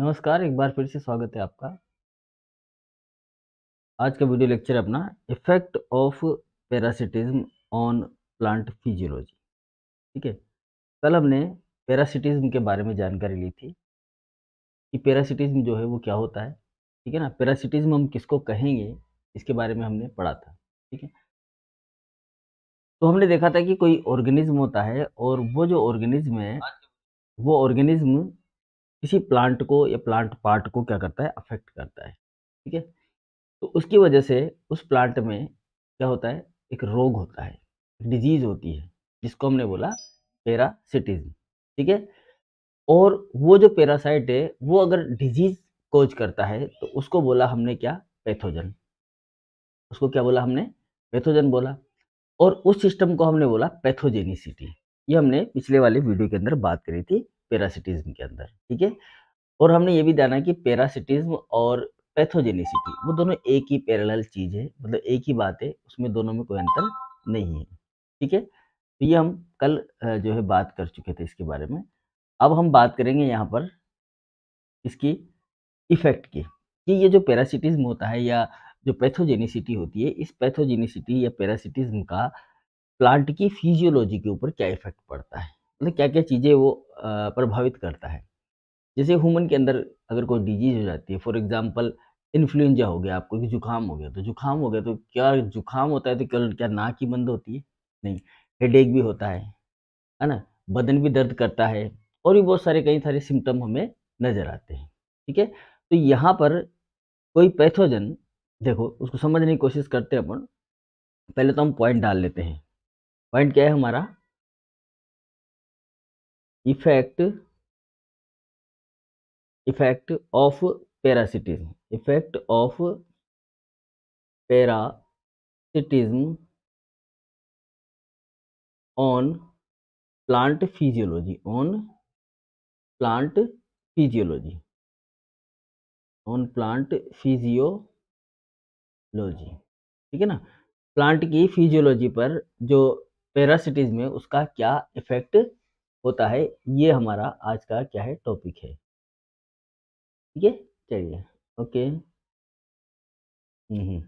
नमस्कार एक बार फिर से स्वागत है आपका आज का वीडियो लेक्चर अपना effect of parasitism on plant physiology ठीक है कल हमने पैरासिटिज्म के बारे में जानकारी ली थी कि पैरासिटिज्म जो है वो क्या होता है ठीक है ना पैरासिटिज्म हम किसको कहेंगे इसके बारे में हमने पढ़ा था ठीक है तो हमने देखा था कि कोई ऑर्गेनिज्म होता है और वो जो ऑर्गेनिज्म है वो ऑर्गेनिज्म किसी प्लांट को या प्लांट पार्ट को क्या करता है अफेक्ट करता है ठीक है तो उसकी वजह से उस प्लांट में क्या होता है एक रोग होता है डिजीज होती है जिसको हमने बोला पेरासिटिज्म ठीक है और वो जो पेरासाइट है वो अगर डिजीज कोज करता है तो उसको बोला हमने क्या पैथोजन उसको क्या बोला हमने पैथोजन बोला और उस सिस्टम को हमने बोला पैथोजेनिसिटी ये हमने पिछले वाले वीडियो के अंदर बात करी थी पैरासिटिज्म के अंदर ठीक है और हमने ये भी जाना कि पैरासिटिज्म और पैथोजेनिसिटी वो दोनों एक ही पैरेलल चीज़ है मतलब एक ही बात है उसमें दोनों में कोई अंतर नहीं है ठीक है तो ये हम कल जो है बात कर चुके थे इसके बारे में अब हम बात करेंगे यहाँ पर इसकी इफ़ेक्ट की कि ये जो पैरासिटिज्म होता है या जो पैथोजेनिसिटी होती है इस पैथोजेनिसिटी या पैरासिटिज्म का प्लांट की फिजियोलॉजी के ऊपर क्या इफेक्ट पड़ता है मतलब क्या क्या चीज़ें वो प्रभावित करता है जैसे ह्यूमन के अंदर अगर कोई डिजीज हो जाती है फॉर एग्जाम्पल इन्फ्लुएंजा हो गया आपको कि जुकाम हो गया तो जुकाम हो गया तो क्या जुकाम होता है तो क्या क्या नाक ही बंद होती है नहीं हेड भी होता है है ना बदन भी दर्द करता है और भी बहुत सारे कई सारे सिम्टम हमें नज़र आते हैं ठीक है तो यहाँ पर कोई पैथोजन देखो उसको समझने की कोशिश करते हैं अपन पहले तो हम पॉइंट डाल लेते हैं पॉइंट क्या है हमारा effect effect of parasitism effect of parasitism on plant physiology on plant physiology on plant physiology ठीक है ना प्लांट की फिजियोलॉजी पर जो पैरासिटिज्म है उसका क्या इफेक्ट होता है ये हमारा आज का क्या है टॉपिक है ठीक है चलिए ओके हम्म, हम्म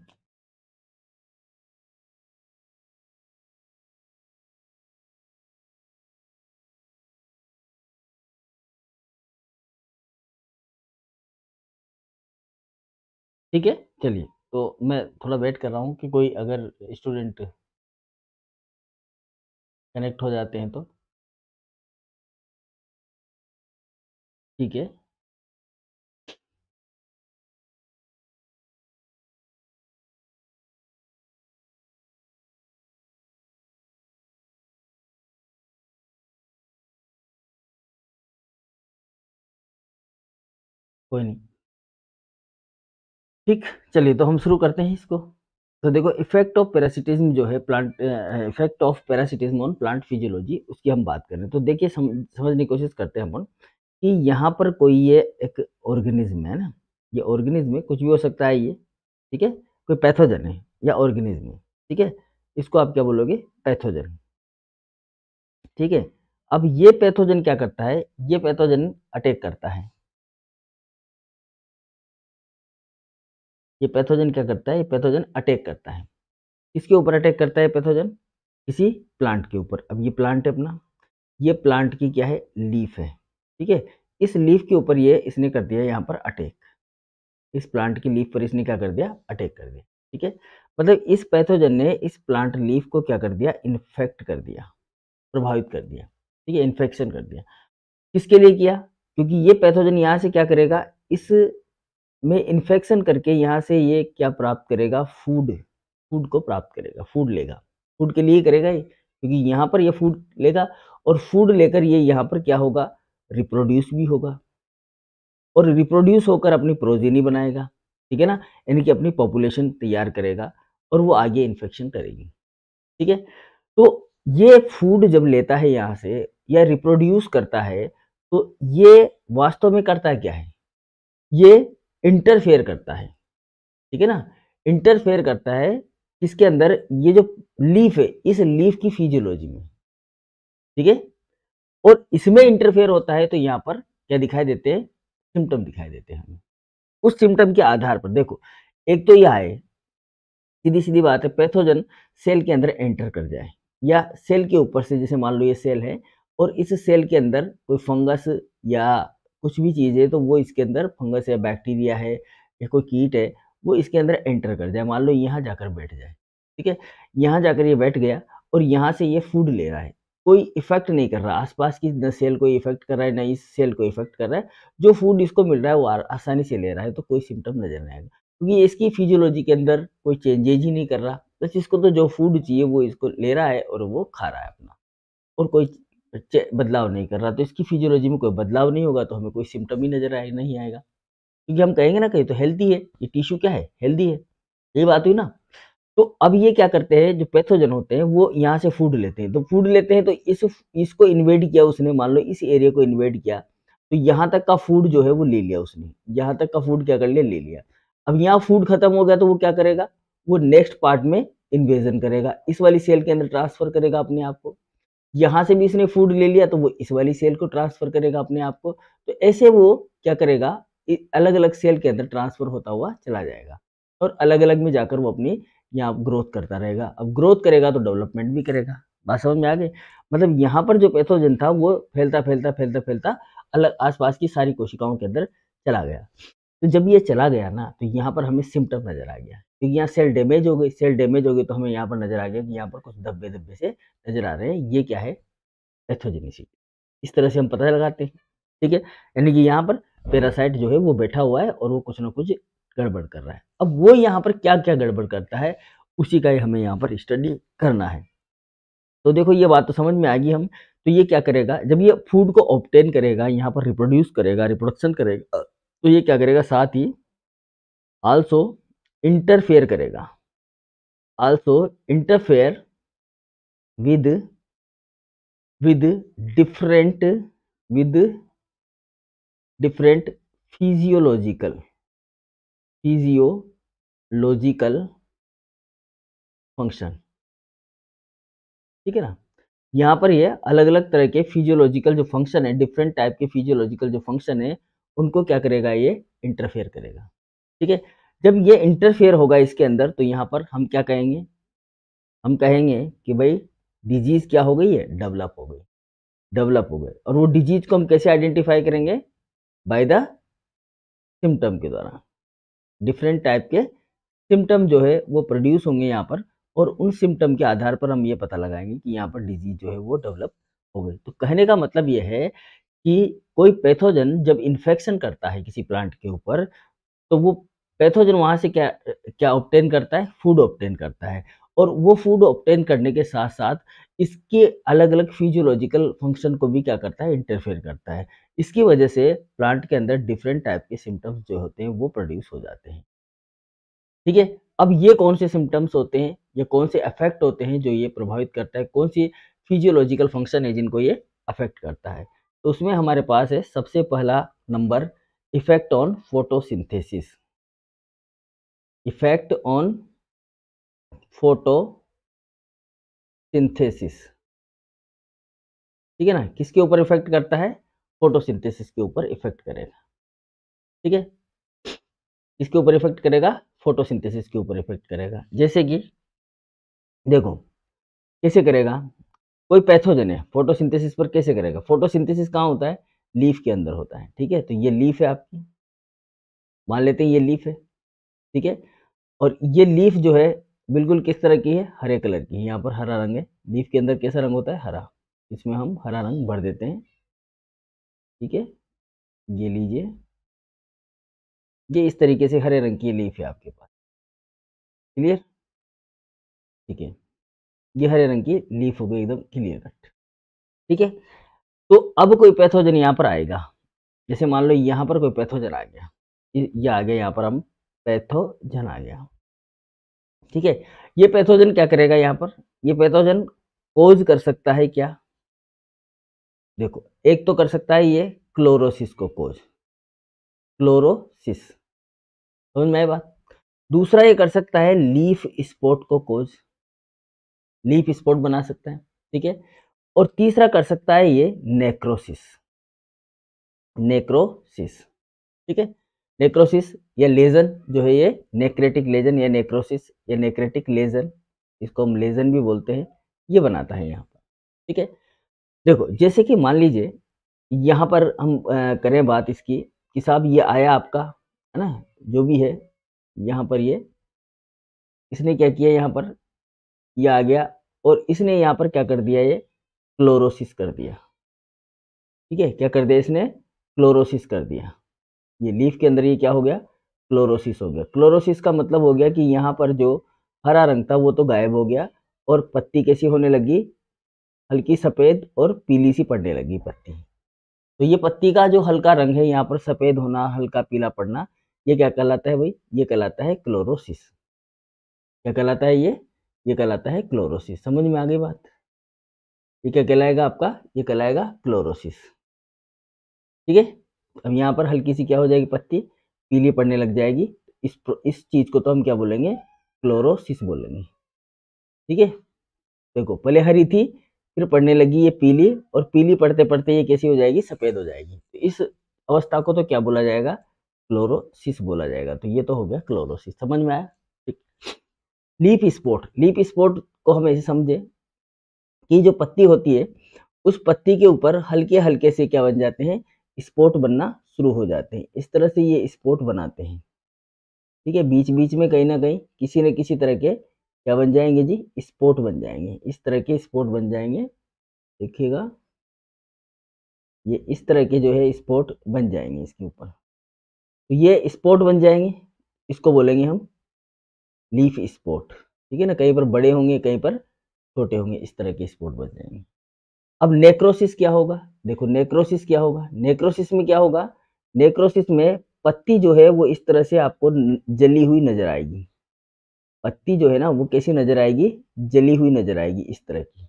ठीक है चलिए तो मैं थोड़ा वेट कर रहा हूँ कि कोई अगर स्टूडेंट कनेक्ट हो जाते हैं तो ठीक है कोई नहीं ठीक चलिए तो हम शुरू करते हैं इसको तो देखो इफेक्ट ऑफ पैरासिटिज्म जो है plant effect of parasitism on plant physiology उसकी हम बात करें तो देखिए सम, समझने की कोशिश करते हैं अपन कि यहाँ पर कोई ये एक ऑर्गेनिज्म है ना ये ऑर्गेनिज्म है कुछ भी हो सकता है ये ठीक है कोई पैथोजन है या ऑर्गेनिज्म है ठीक है इसको आप क्या बोलोगे पैथोजन ठीक है अब ये पैथोजन क्या करता है ये पैथोजन अटैक करता है ये पैथोजन क्या करता है ये पैथोजन अटैक करता है किसके ऊपर अटैक करता है पैथोजन किसी प्लांट के ऊपर अब ये प्लांट है अपना ये प्लांट की क्या है लीफ है ठीक है इस लीफ के ऊपर ये इसने कर दिया यहाँ पर अटैक इस प्लांट की लीफ पर इसने क्या कर दिया अटैक कर दिया ठीक है मतलब इस पैथोजन ने इस प्लांट लीफ को क्या कर दिया इन्फेक्ट कर दिया प्रभावित कर दिया ठीक है इन्फेक्शन कर दिया किसके लिए किया क्योंकि ये पैथोजन यहाँ से क्या करेगा इस में इन्फेक्शन करके यहाँ से ये क्या प्राप्त करेगा फूड फूड को प्राप्त करेगा फूड लेगा फूड के लिए करेगा ये क्योंकि यहाँ पर ये फूड लेगा और फूड लेकर ये यहाँ पर क्या होगा रिप्रोड्यूस भी होगा और रिप्रोड्यूस होकर अपनी प्रोजेनी बनाएगा ठीक है ना यानी कि अपनी पॉपुलेशन तैयार करेगा और वो आगे इन्फेक्शन करेगी ठीक है तो ये फूड जब लेता है यहाँ से या रिप्रोड्यूस करता है तो ये वास्तव में करता क्या है ये इंटरफेयर करता है ठीक है ना इंटरफेयर करता है इसके अंदर ये जो लीफ है इस लीफ की फिजियोलॉजी में ठीक है और इसमें इंटरफेयर होता है तो यहाँ पर क्या दिखाई देते हैं सिम्टम दिखाई देते हैं हमें उस सिम्टम के आधार पर देखो एक तो यह है सीधी सीधी बात है पैथोजन सेल के अंदर एंटर कर जाए या सेल के ऊपर से जैसे मान लो ये सेल है और इस सेल के अंदर कोई फंगस या कुछ भी चीज़ है तो वो इसके अंदर फंगस या बैक्टीरिया है या कोई कीट है वो इसके अंदर एंटर कर जाए मान लो यहाँ जाकर बैठ जाए ठीक है यहाँ जाकर ये बैठ गया और यहाँ से ये फूड ले रहा है कोई इफेक्ट नहीं कर रहा आसपास की न सेल कोई इफेक्ट कर रहा है ना इस सेल को इफेक्ट कर रहा है जो फूड इसको मिल रहा है वो आसानी से ले रहा है तो कोई सिम्टम नजर नहीं आएगा क्योंकि इसकी फिजियोलॉजी के अंदर कोई चेंजेज ही नहीं कर रहा बस इसको तो जो फूड चाहिए वो इसको ले रहा है और वो खा रहा है अपना और कोई बदलाव नहीं कर रहा तो इसकी फिजियोलॉजी में कोई बदलाव नहीं होगा तो हमें कोई सिम्टम ही नजर आए नहीं आएगा क्योंकि हम कहेंगे ना कहीं तो हेल्दी है ये टिश्यू क्या है हेल्दी है ये बात हुई ना तो अब ये क्या करते हैं जो पैथोजन होते हैं वो यहाँ से फूड लेते हैं तो फूड लेते हैं तो इस इसको इन्वेड किया उसने मान लो इस एरिया को इन्वेड किया तो यहाँ तक का फूड जो है वो ले लिया उसने यहाँ तक का फूड क्या कर लिया ले लिया अब यहाँ फूड खत्म हो गया तो वो क्या करेगा वो नेक्स्ट पार्ट में इन्वेजन करेगा इस वाली सेल के अंदर ट्रांसफर करेगा अपने आप को यहाँ से भी इसने फूड ले लिया तो वो इस वाली सेल को ट्रांसफर करेगा अपने आप को तो ऐसे वो क्या करेगा अलग अलग सेल के अंदर ट्रांसफर होता हुआ चला जाएगा और अलग अलग में जाकर वो अपनी या ग्रोथ करता रहेगा अब ग्रोथ करेगा तो डेवलपमेंट भी करेगा बात समझ में आ गई मतलब यहाँ पर जो पैथोजन था वो फैलता फैलता फैलता फैलता अलग आसपास की सारी कोशिकाओं के अंदर चला गया तो जब ये चला गया ना तो यहाँ पर हमें सिम्टम नज़र आ गया क्योंकि यहाँ सेल डैमेज हो गई सेल डैमेज हो गई तो हमें यहाँ पर नज़र आ गया कि यहाँ पर कुछ धब्बे धब्बे से नज़र आ रहे हैं ये क्या है पैथोजेनिसिटी इस तरह से हम पता लगाते हैं ठीक है यानी कि यहाँ पर पैरासाइट जो है वो बैठा हुआ है और वो कुछ ना कुछ गड़बड़ कर रहा है अब वो यहाँ पर क्या क्या गड़बड़ करता है उसी का हमें यहाँ पर स्टडी करना है तो देखो ये बात तो समझ में आ गई हम तो ये क्या करेगा जब ये फूड को ऑप्टेन करेगा यहाँ पर रिप्रोड्यूस करेगा रिप्रोडक्शन करेगा तो ये क्या करेगा साथ ही आल्सो इंटरफेयर करेगा also interfere with with different with different physiological physiological function ठीक है ना यहाँ पर ये अलग अलग तरह के फिजियोलॉजिकल जो फंक्शन है डिफरेंट टाइप के फिजियोलॉजिकल जो फंक्शन है उनको क्या करेगा ये इंटरफेयर करेगा ठीक है जब ये इंटरफेयर होगा इसके अंदर तो यहाँ पर हम क्या कहेंगे हम कहेंगे कि भाई डिजीज़ क्या हो गई है डेवलप हो गई डेवलप हो गई और वो डिजीज़ को हम कैसे आइडेंटिफाई करेंगे बाय द सिम्टम के द्वारा डिफरेंट टाइप के सिम्टम जो है वो प्रोड्यूस होंगे यहाँ पर और उन सिम्टम के आधार पर हम ये पता लगाएंगे कि यहाँ पर डिजीज जो है वो डेवलप हो गई तो कहने का मतलब ये है कि कोई पैथोजन जब इन्फेक्शन करता है किसी प्लांट के ऊपर तो वो पैथोजन वहाँ से क्या क्या ऑप्टेन करता है फूड ऑप्टेन करता है और वो फूड ऑप्टेन करने के साथ साथ इसके अलग अलग फिजियोलॉजिकल फंक्शन को भी क्या करता है इंटरफेयर करता है इसकी वजह से प्लांट के अंदर डिफरेंट टाइप के सिम्टम्स जो होते हैं वो प्रोड्यूस हो जाते हैं ठीक है अब ये कौन से सिम्टम्स होते हैं या कौन से अफेक्ट होते हैं जो ये प्रभावित करता है कौन सी फिजियोलॉजिकल फंक्शन है जिनको ये अफेक्ट करता है तो उसमें हमारे पास है सबसे पहला number effect on photosynthesis effect on photosynthesis ठीक है ना किसके ऊपर इफेक्ट करता है फोटोसिंथेसिस के ऊपर इफेक्ट करेगा ठीक है किसके ऊपर इफेक्ट करेगा फोटोसिंथेसिस के ऊपर इफेक्ट करेगा जैसे कि देखो कैसे करेगा कोई पैथोजन है फोटोसिंथेसिस पर कैसे करेगा फोटोसिंथेसिस कहाँ होता है लीफ के अंदर होता है ठीक है तो ये लीफ है आपकी मान लेते हैं ये लीफ है ठीक है और ये लीफ जो है बिल्कुल किस तरह की है हरे कलर की है यहाँ पर हरा रंग है लीफ के अंदर कैसा रंग होता है हरा इसमें हम हरा रंग भर देते हैं ठीक है ये लीजिए ये इस तरीके से हरे रंग की लीफ है आपके पास क्लियर ठीक है ये हरे रंग की लीफ हो गई एकदम क्लियर कट ठीक है तो अब कोई पैथोजन यहाँ पर आएगा जैसे मान लो यहाँ पर कोई पैथोजन आ गया ये आ गया यहाँ पर हम पैथोजन आ गया ठीक है ये पैथोजन क्या करेगा यहाँ पर ये पैथोजन कोज कर सकता है क्या देखो एक तो कर सकता है ये क्लोरोसिस को कोज क्लोरोसिस समझ में आई बात दूसरा ये कर सकता है लीफ स्पॉट को कोज लीफ स्पॉट बना सकता है ठीक है और तीसरा कर सकता है ये नेक्रोसिस नेक्रोसिस ठीक है नेक्रोसिस या लेजन जो है ये नेक्रेटिक लेजन या नेक्रोसिस या नेक्रेटिक लेजन इसको हम लेजन भी बोलते हैं ये बनाता है यहाँ पर ठीक है देखो जैसे कि मान लीजिए यहाँ पर हम आ, करें बात इसकी कि साहब ये आया आपका है ना जो भी है यहाँ पर ये इसने क्या किया यहाँ पर ये आ गया और इसने यहाँ पर क्या कर दिया ये क्लोरोसिस कर दिया ठीक है क्या कर दिया इसने क्लोरोसिस कर दिया ये लीफ के अंदर ये क्या हो गया क्लोरोसिस हो गया क्लोरोसिस का मतलब हो गया कि यहाँ पर जो हरा रंग था वो तो गायब हो गया और पत्ती कैसी होने लगी हल्की सफ़ेद और पीली सी पड़ने लगी पत्ती तो ये पत्ती का जो हल्का रंग है यहाँ पर सफ़ेद होना हल्का पीला पड़ना ये क्या कहलाता है भाई ये कहलाता है क्लोरोसिस क्या कहलाता है ये ये कहलाता है क्लोरोसिस समझ में आ गई बात ये क्या कहलाएगा आपका ये कहलाएगा क्लोरोसिस ठीक है अब यहाँ पर हल्की सी क्या हो जाएगी पत्ती पीली पड़ने लग जाएगी इस इस चीज़ को तो हम क्या बोलेंगे क्लोरोसिस बोलेंगे ठीक है देखो पहले हरी थी फिर पड़ने लगी ये पीली और पीली पड़ते पड़ते ये कैसी हो जाएगी सफ़ेद हो जाएगी तो इस अवस्था को तो क्या बोला जाएगा क्लोरोसिस बोला जाएगा तो ये तो हो गया क्लोरोसिस समझ में आया ठीक लीप स्पोर्ट लीप स्पोर्ट को हम ऐसे समझे कि जो पत्ती होती है उस पत्ती के ऊपर हल्के हल्के से क्या बन जाते हैं स्पोर्ट बनना शुरू हो जाते हैं इस तरह से ये स्पोर्ट बनाते हैं ठीक है बीच बीच में कहीं ना कहीं किसी न किसी तरह के क्या बन जाएंगे जी स्पोर्ट बन जाएंगे इस तरह के स्पोर्ट बन जाएंगे देखिएगा ये इस तरह के जो है स्पोर्ट बन जाएंगे इसके ऊपर तो ये स्पोर्ट बन जाएंगे इसको बोलेंगे हम लीफ स्पोर्ट ठीक है ना कहीं पर बड़े होंगे कहीं पर छोटे होंगे इस तरह के स्पोर्ट बन जाएंगे अब नेक्रोसिस क्या होगा देखो नेक्रोसिस क्या होगा नेक्रोसिस में क्या होगा नेक्रोसिस में पत्ती जो है वो इस तरह से आपको जली हुई नजर आएगी पत्ती जो है ना वो कैसी नजर आएगी जली हुई नजर आएगी इस तरह की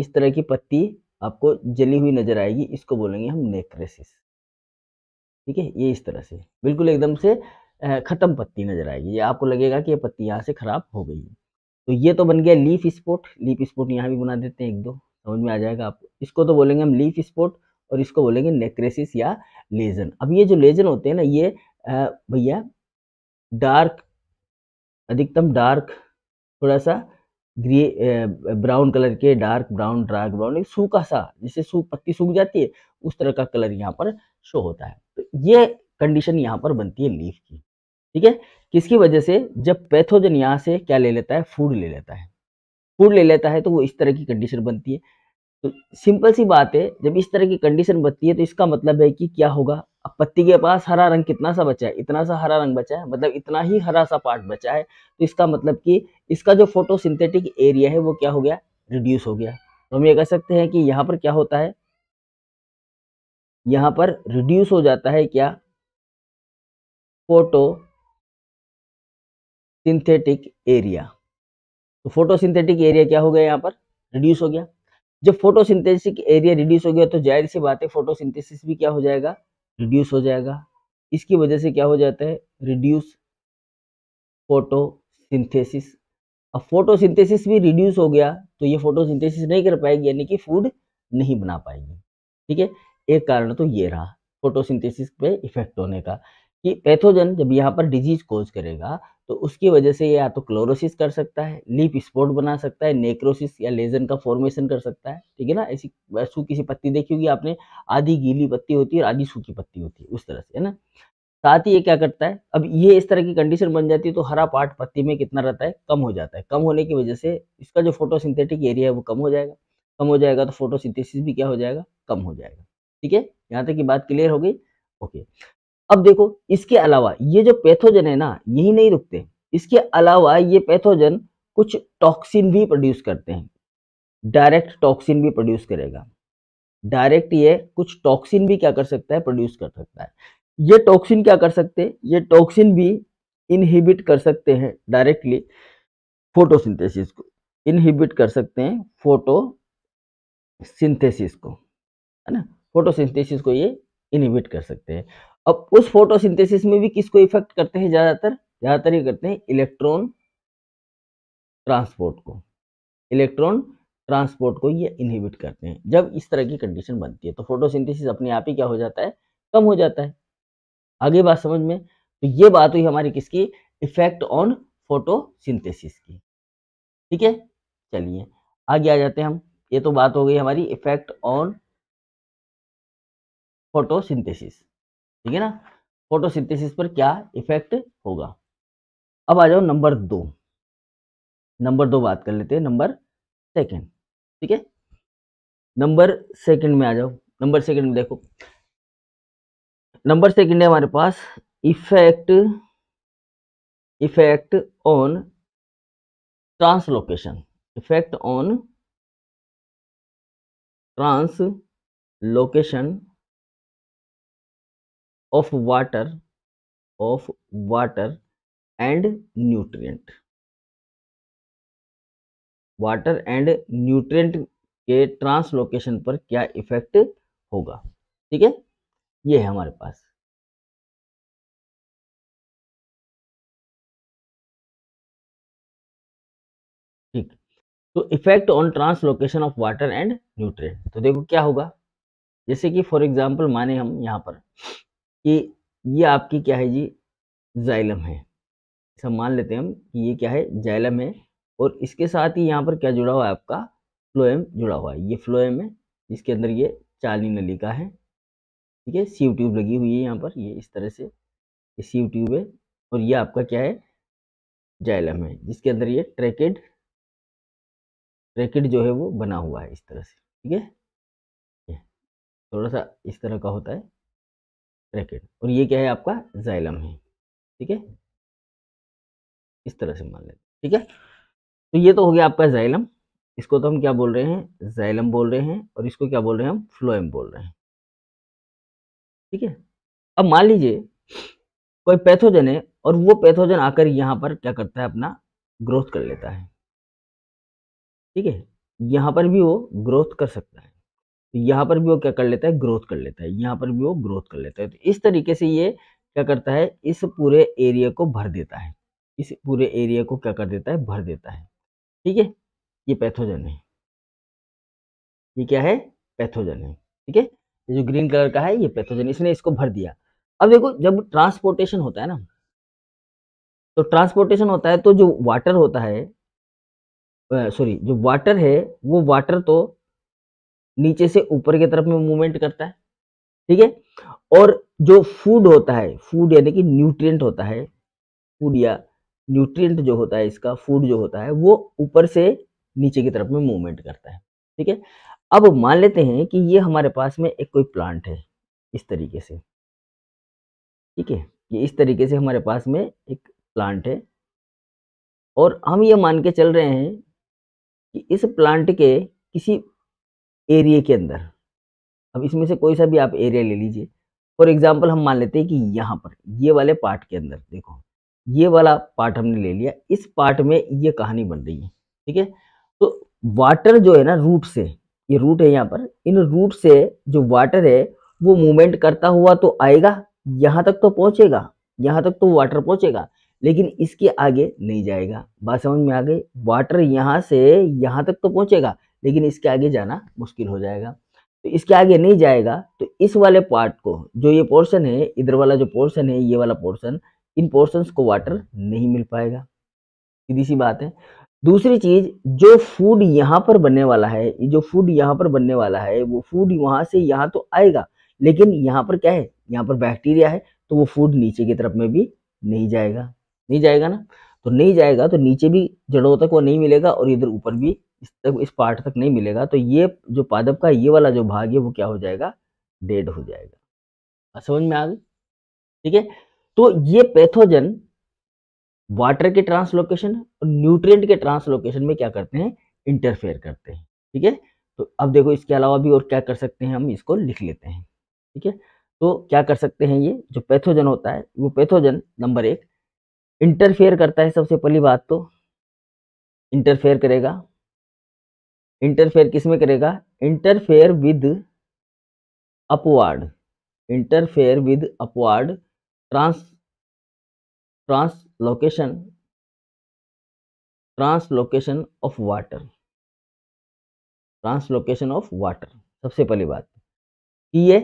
इस तरह की पत्ती आपको जली हुई नजर आएगी इसको बोलेंगे हम नेक्रेसिस ठीक है ये इस तरह से बिल्कुल एकदम से ख़त्म पत्ती नज़र आएगी ये आपको लगेगा कि ये पत्ती यहाँ से ख़राब हो गई है तो ये तो बन गया लीफ स्पोर्ट लीफ स्पोर्ट यहाँ भी बना देते हैं एक दो समझ में आ जाएगा आपको इसको तो बोलेंगे हम लीफ स्पॉट और इसको बोलेंगे नेक्रेसिस या लेजन अब ये जो लेजन होते हैं ना ये भैया डार्क अधिकतम डार्क थोड़ा सा ग्रे ब्राउन कलर के डार्क ब्राउन डार्क ब्राउन एक सूखा सा जिससे सूख पत्ती सूख जाती है उस तरह का कलर यहाँ पर शो होता है तो ये कंडीशन यहाँ पर बनती है लीफ की ठीक है किसकी वजह से जब पैथोजन यहाँ से क्या ले लेता है फूड ले लेता है फूड ले लेता है तो वो इस तरह की कंडीशन बनती है तो सिंपल सी बात है जब इस तरह की कंडीशन बनती है तो इसका मतलब है कि क्या होगा अब पत्ती के पास हरा रंग कितना सा बचा है इतना सा हरा रंग बचा है मतलब इतना ही हरा सा पार्ट बचा है तो इसका मतलब कि इसका जो फोटोसिंथेटिक एरिया है वो क्या हो गया रिड्यूस हो गया तो हम ये कह सकते हैं कि यहाँ पर क्या होता है यहाँ पर रिड्यूस हो जाता है क्या फोटो सिंथेटिक एरिया तो फोटोसिंथेटिक एरिया क्या हो गया यहाँ पर रिड्यूस हो गया जब फोटोसिंथेटिक एरिया रिड्यूस हो गया तो जाहिर सी बात है फोटोसिंथेसिस भी क्या हो जाएगा रिड्यूस हो जाएगा इसकी वजह से क्या हो जाता है रिड्यूस फोटोसिंथेसिस अब फोटोसिंथेसिस भी रिड्यूस हो गया तो ये फोटोसिंथेसिस नहीं कर पाएगी यानी कि फूड नहीं बना पाएगी ठीक है एक कारण तो ये रहा फोटोसिंथेसिस पे इफेक्ट होने का कि पैथोजन जब यहाँ पर डिजीज कोज करेगा तो उसकी वजह से ये या तो क्लोरोसिस कर सकता है लीप स्पॉट बना सकता है नेक्रोसिस या लेजन का फॉर्मेशन कर सकता है ठीक है ना ऐसी सूखी सी पत्ती देखी होगी आपने आधी गीली पत्ती होती है और आधी सूखी पत्ती होती है उस तरह से है ना साथ ही ये क्या करता है अब ये इस तरह की कंडीशन बन जाती है तो हरा पार्ट पत्ती में कितना रहता है कम हो जाता है कम होने की वजह से इसका जो फोटोसिंथेटिक एरिया है वो कम हो जाएगा कम हो जाएगा तो फोटोसिंथेसिस भी क्या हो जाएगा कम हो जाएगा ठीक है यहाँ तक की बात क्लियर हो गई ओके अब देखो इसके अलावा ये जो पैथोजन है ना यही नहीं रुकते इसके अलावा ये पैथोजन कुछ टॉक्सिन भी प्रोड्यूस करते हैं डायरेक्ट टॉक्सिन भी प्रोड्यूस करेगा डायरेक्ट ये कुछ टॉक्सिन भी क्या कर सकता है प्रोड्यूस कर सकता है ये टॉक्सिन क्या कर सकते हैं ये टॉक्सिन भी इनहिबिट कर सकते हैं डायरेक्टली फोटोसिंथेसिस को इनहिबिट कर सकते हैं सिंथेसिस को है ना फोटोसिंथेसिस को ये इनहिबिट कर सकते हैं अब उस फोटोसिंथेसिस में भी किसको इफेक्ट करते हैं ज़्यादातर ज़्यादातर ये करते हैं इलेक्ट्रॉन ट्रांसपोर्ट को इलेक्ट्रॉन ट्रांसपोर्ट को ये इनहिबिट करते हैं जब इस तरह की कंडीशन बनती है तो फोटोसिंथेसिस अपने आप ही क्या हो जाता है कम हो जाता है आगे बात समझ में तो ये बात हुई हमारी किसकी इफेक्ट ऑन फोटोसिंथेसिस की ठीक है चलिए आगे आ जाते हैं हम ये तो बात हो गई हमारी इफेक्ट ऑन फोटोसिंथेसिस ठीक है ना फोटोसिंथेसिस पर क्या इफेक्ट होगा अब आ जाओ नंबर दो नंबर दो बात कर लेते हैं नंबर सेकंड ठीक है नंबर सेकंड में आ जाओ नंबर सेकंड में देखो नंबर सेकंड है हमारे पास effect effect on translocation effect on translocation of water of water and nutrient water and nutrient के ट्रांसलोकेशन पर क्या इफेक्ट होगा ठीक है ये है हमारे पास ठीक तो effect on translocation of water and nutrient तो देखो क्या होगा जैसे कि फॉर एग्जांपल माने हम यहां पर कि ये आपकी क्या है जी जाइलम है ऐसा मान लेते हैं हम कि ये क्या है जाइलम है और इसके साथ ही यहाँ पर क्या जुड़ा हुआ है आपका फ्लोएम जुड़ा हुआ है ये फ्लोएम है जिसके अंदर ये चालनी नली का है ठीक है सीव ट्यूब लगी हुई है यहाँ पर ये इस तरह से ये सीव ट्यूब है और ये आपका क्या है जाइलम है जिसके अंदर ये ट्रैकेड ट्रैकेड जो है वो बना हुआ है इस तरह से ठीक है थोड़ा सा इस तरह का होता है रैकेट और ये क्या है आपका जाइलम है ठीक है इस तरह से मान लेते ठीक है तो ये तो हो गया आपका जाइलम इसको तो हम क्या बोल रहे हैं जाइलम बोल रहे हैं और इसको क्या बोल रहे हैं हम फ्लोएम बोल रहे हैं ठीक है अब मान लीजिए कोई पैथोजन है और वो पैथोजन आकर यहाँ पर क्या करता है अपना ग्रोथ कर लेता है ठीक है यहाँ पर भी वो ग्रोथ कर सकता है तो यहाँ पर भी वो क्या कर लेता है ग्रोथ कर लेता है यहाँ पर भी वो ग्रोथ कर लेता है तो इस तरीके से ये क्या करता है इस पूरे एरिया को भर देता है इस पूरे एरिया को क्या कर देता है भर देता है ठीक है ये पैथोजन है ये क्या है पैथोजन है ठीक है ये जो ग्रीन कलर का है ये पैथोजन इसने इसको भर दिया अब देखो जब ट्रांसपोर्टेशन होता है ना तो ट्रांसपोर्टेशन होता है तो जो वाटर होता है सॉरी जो वाटर है वो वाटर तो नीचे से ऊपर की तरफ में मूवमेंट करता है ठीक है और जो फूड होता है फूड यानी कि न्यूट्रिएंट होता है फूड या न्यूट्रिएंट जो होता है इसका फूड जो होता है वो ऊपर से नीचे की तरफ में मूवमेंट करता है ठीक है अब मान लेते हैं कि ये हमारे पास में एक कोई प्लांट है इस तरीके से ठीक है ये इस तरीके से हमारे पास में एक प्लांट है और हम ये मान के चल रहे हैं कि इस प्लांट के किसी एरिए के अंदर अब इसमें से कोई सा भी आप एरिया ले लीजिए फॉर एग्जाम्पल हम मान लेते हैं कि यहाँ पर ये वाले पार्ट के अंदर देखो ये वाला पार्ट हमने ले लिया इस पार्ट में ये कहानी बन रही है ठीक है तो वाटर जो है ना रूट से ये रूट है यहाँ पर इन रूट से जो वाटर है वो मूवमेंट करता हुआ तो आएगा यहाँ तक तो पहुँचेगा यहाँ तक तो वाटर पहुँचेगा लेकिन इसके आगे नहीं जाएगा बात समझ में आ गई वाटर यहाँ से यहाँ तक तो पहुँचेगा लेकिन इसके आगे जाना मुश्किल हो जाएगा तो इसके आगे नहीं जाएगा तो इस वाले पार्ट को जो ये पोर्शन है इधर वाला जो पोर्शन है ये वाला पोर्शन इन पोर्शंस को वाटर नहीं मिल पाएगा सीधी सी बात है दूसरी चीज जो फूड यहाँ पर बनने वाला है जो फूड यहाँ पर बनने वाला है वो फूड वहां से यहाँ तो आएगा लेकिन यहाँ पर क्या है यहाँ पर बैक्टीरिया है तो वो फूड नीचे की तरफ में भी नहीं जाएगा नहीं जाएगा ना तो नहीं जाएगा तो नीचे भी जड़ों तक वो नहीं मिलेगा और इधर ऊपर भी इस तक इस पार्ट तक नहीं मिलेगा तो ये जो पादप का ये वाला जो भाग है वो क्या हो जाएगा डेड हो जाएगा समझ में आ गई ठीक है तो ये पैथोजन वाटर के ट्रांसलोकेशन और न्यूट्रिएंट के ट्रांसलोकेशन में क्या करते हैं इंटरफेयर करते हैं ठीक है तो अब देखो इसके अलावा भी और क्या कर सकते हैं हम इसको लिख लेते हैं ठीक है तो क्या कर सकते हैं ये जो पैथोजन होता है वो पैथोजन नंबर एक इंटरफेयर करता है सबसे पहली बात तो इंटरफेयर करेगा इंटरफेयर किस में करेगा interfere with upward interfere with upward trans translocation translocation of water translocation of water सबसे पहली बात कि ये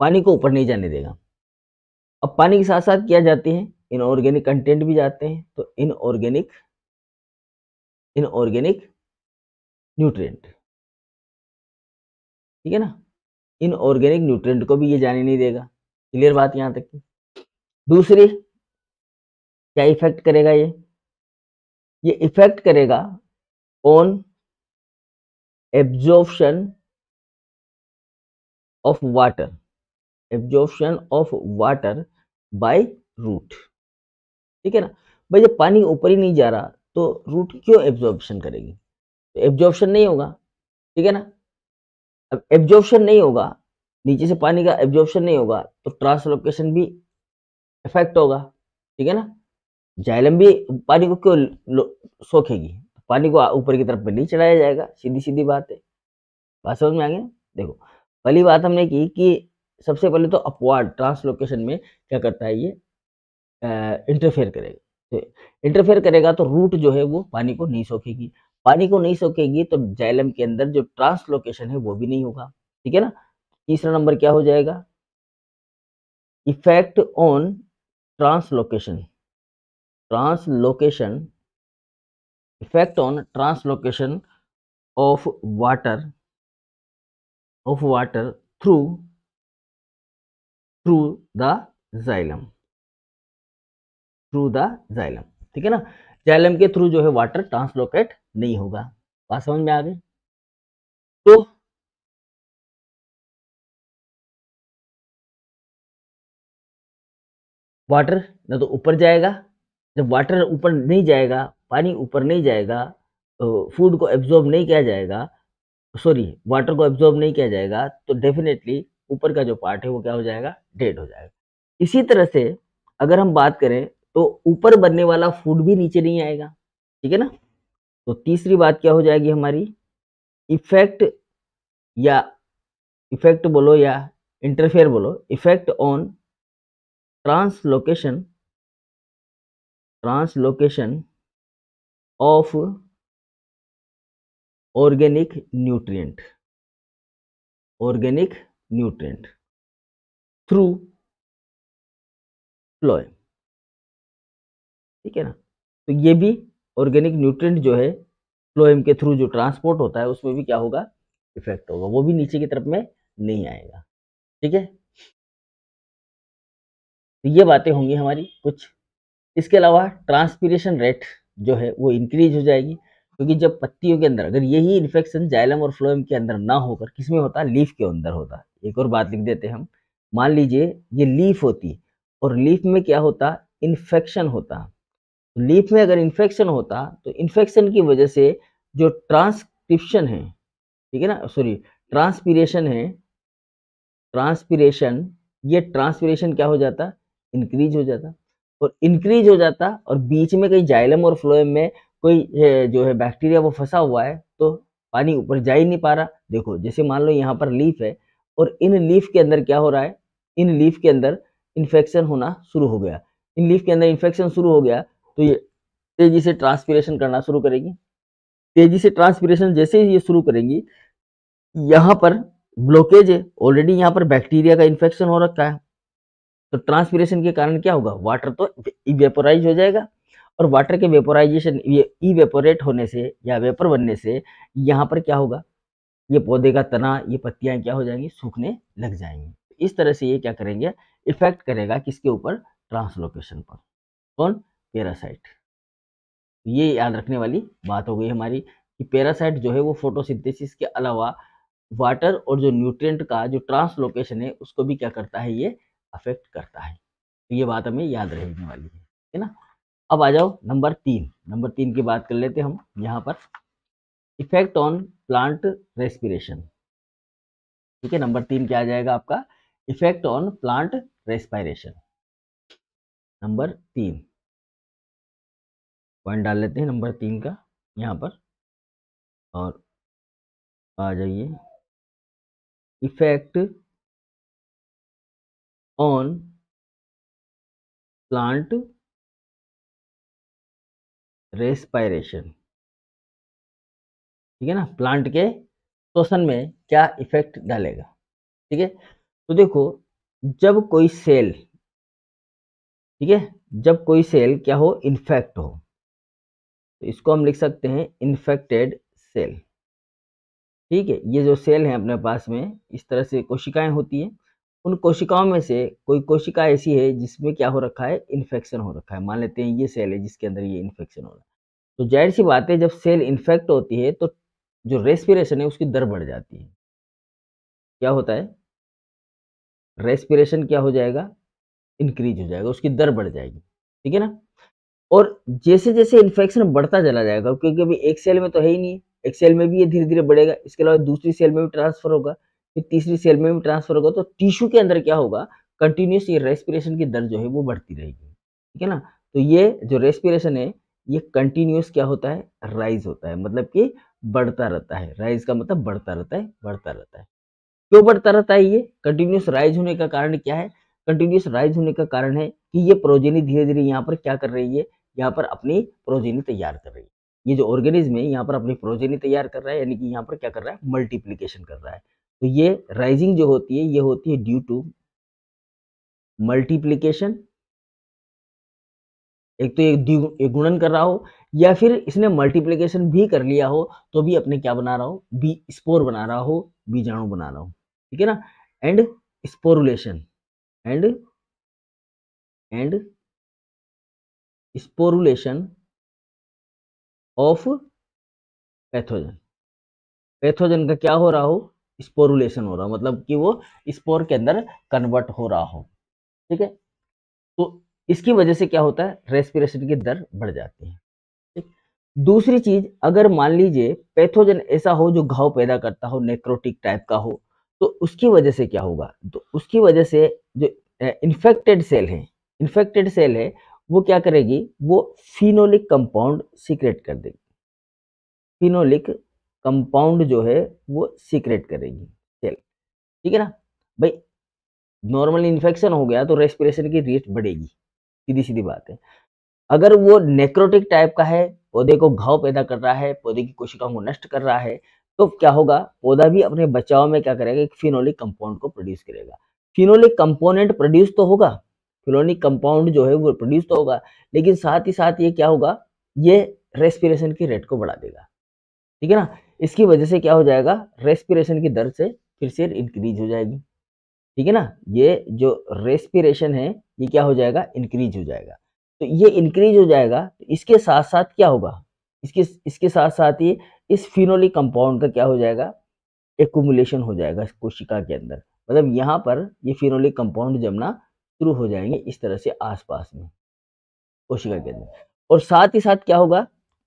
पानी को ऊपर नहीं जाने देगा अब पानी के साथ साथ क्या जाती है इनऑर्गेनिक कंटेंट भी जाते हैं तो इनऑर्गेनिक इनऑर्गेनिक न्यूट्रिएंट ठीक है ना इन ऑर्गेनिक न्यूट्रिएंट को भी ये जाने नहीं देगा क्लियर बात यहाँ तक की दूसरी क्या इफेक्ट करेगा ये ये इफेक्ट करेगा on absorption of water absorption of water by root ठीक है ना भाई जब पानी ऊपर ही नहीं जा रहा तो रूट क्यों एब्जॉर्प्शन करेगी तो एब्जॉर्प्शन नहीं होगा ठीक है ना अब एब्जॉर्प्शन नहीं होगा नीचे से पानी का एब्जॉर्प्शन नहीं होगा तो ट्रांसलोकेशन भी इफेक्ट होगा ठीक है ना जाइलम भी पानी को क्यों सोखेगी पानी को ऊपर की तरफ नहीं चढ़ाया जाएगा सीधी सीधी बात है बात समझ में आ गया देखो पहली बात हमने की कि सबसे पहले तो अपवार्ड ट्रांसलोकेशन में क्या करता है ये इंटरफेयर करेगा तो इंटरफेयर करेगा तो रूट जो है वो पानी को नहीं सोखेगी पानी को नहीं सोखेगी तो जाइलम के अंदर जो ट्रांसलोकेशन है वो भी नहीं होगा ठीक है ना तीसरा नंबर क्या हो जाएगा effect on translocation translocation effect on translocation of water of water through through the xylem through the xylem ठीक है ना जेएलएम के थ्रू जो है वाटर ट्रांसलोकेट नहीं होगा बात समझ में आ गई तो वाटर न तो ऊपर जाएगा जब वाटर ऊपर नहीं जाएगा पानी ऊपर नहीं जाएगा फूड को एब्जॉर्ब नहीं किया जाएगा सॉरी वाटर को एब्जॉर्ब नहीं किया जाएगा तो डेफिनेटली ऊपर का जो पार्ट है वो क्या हो जाएगा डेड हो जाएगा इसी तरह से अगर हम बात करें तो ऊपर बनने वाला फूड भी नीचे नहीं आएगा ठीक है ना तो तीसरी बात क्या हो जाएगी हमारी इफेक्ट या इफेक्ट बोलो या इंटरफेयर बोलो effect on translocation translocation of organic nutrient organic nutrient through phloem ठीक है ना तो ये भी ऑर्गेनिक न्यूट्रिएंट जो है फ्लोएम के थ्रू जो ट्रांसपोर्ट होता है उसमें भी क्या होगा इफेक्ट होगा वो भी नीचे की तरफ में नहीं आएगा ठीक है तो ये बातें होंगी हमारी कुछ इसके अलावा ट्रांसपीरेशन रेट जो है वो इंक्रीज हो जाएगी क्योंकि जब पत्तियों के अंदर अगर यही इन्फेक्शन जाइलम और फ्लोएम के अंदर ना होकर किस में होता लीफ के अंदर होता एक और बात लिख देते हम मान लीजिए ये लीफ होती और लीफ में क्या होता इन्फेक्शन होता तो लीफ में अगर इन्फेक्शन होता तो इन्फेक्शन की वजह से जो ट्रांसक्रिप्शन है ठीक है ना सॉरी ट्रांसपीरेशन है ट्रांसपीरेशन ये ट्रांसपीरेशन क्या हो जाता इंक्रीज हो जाता और इंक्रीज हो जाता और बीच में कहीं जाइलम और फ्लोएम में कोई जो है बैक्टीरिया वो फंसा हुआ है तो पानी ऊपर जा ही नहीं पा रहा देखो जैसे मान लो यहाँ पर लीफ है और इन लीफ के अंदर क्या हो रहा है इन लीफ के अंदर इन्फेक्शन होना शुरू हो गया इन लीफ के अंदर इन्फेक्शन शुरू हो गया तो ये तेजी से ट्रांसपीरेशन करना शुरू करेगी तेजी से ट्रांसपीरेशन जैसे ही ये शुरू करेगी यहाँ पर ब्लॉकेज है ऑलरेडी यहाँ पर बैक्टीरिया का इन्फेक्शन हो रखा है तो ट्रांसपीरेशन के कारण क्या होगा वाटर तो वेपोराइज हो जाएगा और वाटर के वेपोराइजेशन ये इवेपोरेट होने से या वेपर बनने से यहाँ पर क्या होगा ये पौधे का तना ये पत्तियाँ क्या हो जाएंगी सूखने लग जाएंगी इस तरह से ये क्या करेंगे इफेक्ट करेगा किसके ऊपर ट्रांसलोकेशन पर कौन पैरासाइट ये याद रखने वाली बात हो गई हमारी कि पैरासाइट जो है वो फोटोसिंथेसिस के अलावा वाटर और जो न्यूट्रिएंट का जो ट्रांसलोकेशन है उसको भी क्या करता है ये अफेक्ट करता है तो ये बात हमें याद रहने वाली है है ना अब आ जाओ नंबर तीन नंबर तीन की बात कर लेते हम यहाँ पर इफेक्ट ऑन प्लांट रेस्पिरेशन ठीक है नंबर तीन क्या आ जाएगा आपका effect on plant respiration number तीन पॉइंट डाल लेते हैं नंबर तीन का यहाँ पर और आ जाइए इफेक्ट ऑन प्लांट रेस्पायरेशन ठीक है ना प्लांट के शोषण में क्या इफेक्ट डालेगा ठीक है तो देखो जब कोई सेल ठीक है जब कोई सेल क्या हो इन्फेक्ट हो तो इसको हम लिख सकते हैं इन्फेक्टेड सेल ठीक है ये जो सेल है अपने पास में इस तरह से कोशिकाएं होती हैं उन कोशिकाओं में से कोई कोशिका ऐसी है जिसमें क्या हो रखा है इन्फेक्शन हो रखा है मान लेते हैं ये सेल है जिसके अंदर ये इन्फेक्शन हो रहा है तो जाहिर सी बात है जब सेल इन्फेक्ट होती है तो जो रेस्पिरेशन है उसकी दर बढ़ जाती है क्या होता है रेस्पिरेशन क्या हो जाएगा इंक्रीज हो जाएगा उसकी दर बढ़ जाएगी ठीक है ना और जैसे जैसे इन्फेक्शन बढ़ता चला जाएगा क्योंकि अभी एक सेल में तो है ही नहीं एक सेल में भी ये धीरे धीरे बढ़ेगा इसके अलावा दूसरी सेल में भी ट्रांसफर होगा फिर तीसरी सेल में भी ट्रांसफर होगा तो टिश्यू के अंदर क्या होगा कंटिन्यूस ये रेस्पिरेशन की दर जो है वो बढ़ती रहेगी ठीक है ना तो ये जो रेस्पिरेशन है ये कंटिन्यूस क्या होता है राइज होता है मतलब कि बढ़ता रहता है राइज का मतलब बढ़ता रहता है बढ़ता रहता है क्यों बढ़ता रहता है ये कंटिन्यूस राइज होने का कारण क्या है कंटिन्यूस राइज होने का कारण है कि ये प्रोजेनी धीरे धीरे यहाँ पर क्या कर रही है यहाँ पर अपनी प्रोजेनी तैयार कर रही है ये जो ऑर्गेनिज्म है यहाँ पर अपनी प्रोजेनी तैयार कर रहा है यानी कि यहाँ पर क्या कर रहा है मल्टीप्लीकेशन कर रहा है तो ये राइजिंग जो होती है ये होती है ड्यू टू मल्टीप्लीकेशन एक तो एक, एक गुणन कर रहा हो या फिर इसने मल्टीप्लीकेशन भी कर लिया हो तो भी अपने क्या बना रहा हो बी स्पोर बना रहा हो बीजाणु बना रहा हो ठीक है ना and sporulation and and sporulation of pathogen pathogen का क्या हो रहा हो स्पोरुलेशन हो रहा हो मतलब कि वो स्पोर के अंदर कन्वर्ट हो रहा हो ठीक है तो इसकी वजह से क्या होता है रेस्पिरेशन की दर बढ़ जाती है ठीक दूसरी चीज अगर मान लीजिए पैथोजन ऐसा हो जो घाव पैदा करता हो नेक्रोटिक टाइप का हो तो उसकी वजह से क्या होगा तो उसकी वजह से जो इन्फेक्टेड सेल है इन्फेक्टेड सेल है वो क्या करेगी वो फिनोलिक कंपाउंड सीक्रेट कर देगी फिनोलिक कंपाउंड जो है वो सीक्रेट करेगी सेल ठीक है ना भाई नॉर्मल इन्फेक्शन हो गया तो रेस्पिरेशन की रेट बढ़ेगी सीधी सीधी बात है अगर वो नेक्रोटिक टाइप का है पौधे को घाव पैदा कर रहा है पौधे की कोशिकाओं को नष्ट कर रहा है तो क्या होगा पौधा भी अपने बचाव में क्या करेगा एक फिनोलिक कंपाउंड को प्रोड्यूस करेगा फिनोलिक कंपोनेंट प्रोड्यूस तो होगा फिनोलिक कंपाउंड जो है वो प्रोड्यूस तो होगा लेकिन साथ ही साथ ये क्या होगा ये रेस्पिरेशन की रेट को बढ़ा देगा ठीक है ना इसकी वजह से क्या हो जाएगा रेस्पिरेशन की दर से फिर से इंक्रीज हो जाएगी ठीक है ना ये जो रेस्पिरेशन है ये क्या हो जाएगा इंक्रीज हो जाएगा तो ये इंक्रीज हो जाएगा तो इसके साथ साथ क्या होगा इसके इसके साथ साथ ही इस फिनोलिक कंपाउंड का क्या हो जाएगा एकुमुलेशन हो जाएगा कोशिका के अंदर मतलब यहाँ पर ये फिनोलिक कंपाउंड जमना शुरू हो जाएंगे इस तरह से आसपास में कोशिका के अंदर और साथ ही साथ क्या होगा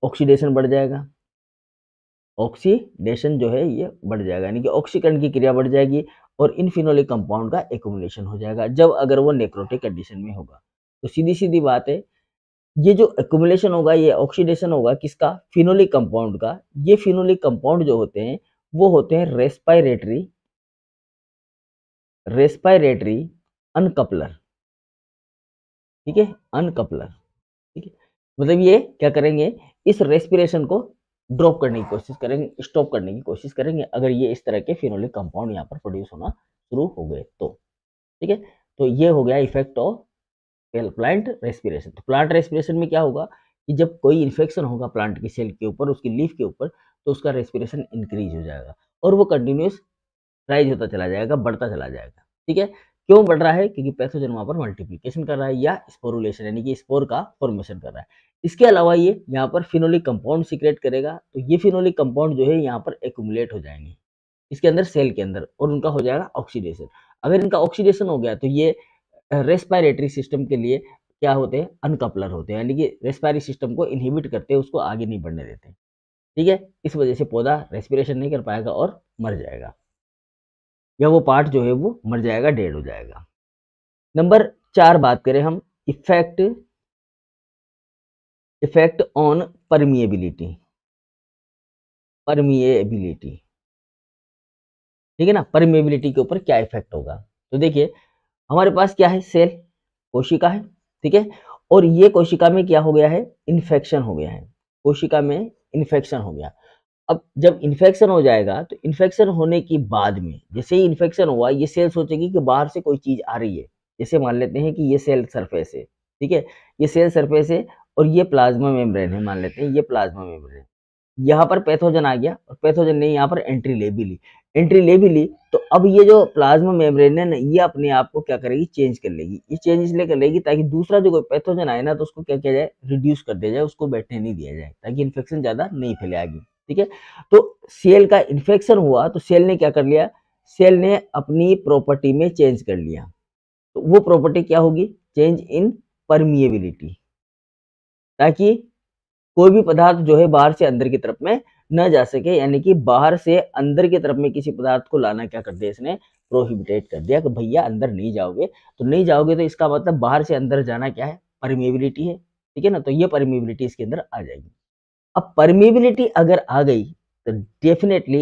ऑक्सीडेशन बढ़ जाएगा ऑक्सीडेशन जो है ये बढ़ जाएगा यानी कि ऑक्सीकरण की क्रिया बढ़ जाएगी और इन फिनोलिक कंपाउंड का एकुमुलेशन हो जाएगा जब अगर वो नेक्रोटिक कंडीशन में होगा तो सीधी सीधी बात है ये जो एकुमुलेशन होगा ये ऑक्सीडेशन होगा किसका फिनोलिक कंपाउंड का ये फिनोलिक कंपाउंड जो होते हैं वो होते हैं रेस्पायरेटरी रेस्पायरेटरी अनकपलर ठीक है अनकपलर ठीक है मतलब ये क्या करेंगे इस रेस्पिरेशन को ड्रॉप करने की कोशिश करेंगे स्टॉप करने की कोशिश करेंगे अगर ये इस तरह के फिनोलिक कंपाउंड यहाँ पर प्रोड्यूस होना शुरू हो गए तो ठीक है तो ये हो गया इफेक्ट ऑफ प्लांट रेस्पिरेशन तो प्लांट रेस्पिरेशन में क्या होगा कि जब कोई इन्फेक्शन होगा प्लांट की सेल के ऊपर उसकी लीफ के ऊपर तो उसका रेस्पिरेशन इंक्रीज हो जाएगा और वो कंटिन्यूस राइज होता चला जाएगा बढ़ता चला जाएगा ठीक है क्यों बढ़ रहा है क्योंकि पैथोजन वहाँ पर मल्टीप्लीकेशन कर रहा है या स्पोरुलेशन यानी कि स्पोर का फॉर्मेशन कर रहा है इसके अलावा ये यहाँ पर फिनोलिक कंपाउंड सिक्रेट करेगा तो ये फिनोलिक कंपाउंड जो है यहाँ पर एकुमुलेट हो जाएंगे इसके अंदर सेल के अंदर और उनका हो जाएगा ऑक्सीडेशन अगर इनका ऑक्सीडेशन हो गया तो ये रेस्पायरेटरी सिस्टम के लिए क्या होते हैं अनकपलर होते हैं यानी कि रेस्पायरी सिस्टम को इनहिबिट करते हैं उसको आगे नहीं बढ़ने देते ठीक है इस वजह से पौधा रेस्पिरेशन नहीं कर पाएगा और मर जाएगा या वो पार्ट जो है वो मर जाएगा डेड हो जाएगा नंबर चार बात करें हम effect effect on permeability permeability ठीक है ना परमिएबिलिटी के ऊपर क्या इफेक्ट होगा तो देखिए हमारे पास क्या है सेल कोशिका है ठीक है और ये कोशिका में क्या हो गया है इन्फेक्शन हो गया है कोशिका में इन्फेक्शन हो गया अब जब इन्फेक्शन हो जाएगा तो इन्फेक्शन होने के बाद में जैसे ही इन्फेक्शन हुआ ये सेल सोचेगी कि बाहर से कोई चीज़ आ रही है जैसे मान लेते हैं कि ये सेल सरफेस है ठीक है ये सेल सरफेस है और ये प्लाज्मा मेम्ब्रेन है मान लेते हैं ये प्लाज्मा मेम्ब्रेन यहाँ पर पैथोजन आ गया और पैथोजन ने यहाँ पर एंट्री ले भी ली एंट्री ले भी ली तो अब ये जो प्लाज्मा मेम्ब्रेन है ना ये अपने आप को क्या करेगी चेंज कर लेगी ये चेंज इसलिए कर लेगी ताकि दूसरा जो कोई पैथोजन आए ना तो उसको क्या किया जाए रिड्यूस कर दिया जाए उसको बैठने नहीं दिया जाए ताकि इन्फेक्शन ज़्यादा नहीं फैले आगे ठीक है तो सेल का इन्फेक्शन हुआ तो सेल ने क्या कर लिया सेल ने अपनी प्रॉपर्टी में चेंज कर लिया तो वो प्रॉपर्टी क्या होगी चेंज इन परमिएबिलिटी ताकि कोई भी पदार्थ जो है बाहर से अंदर की तरफ में न जा सके यानी कि बाहर से अंदर की तरफ में किसी पदार्थ को लाना क्या कर दिया इसने प्रोहिबिटेट कर दिया कि भैया अंदर नहीं जाओगे तो नहीं जाओगे तो इसका मतलब बाहर से अंदर जाना क्या है परमेबिलिटी है ठीक है ना तो ये परमेबिलिटी इसके अंदर आ जाएगी अब परमेबिलिटी अगर आ गई तो डेफिनेटली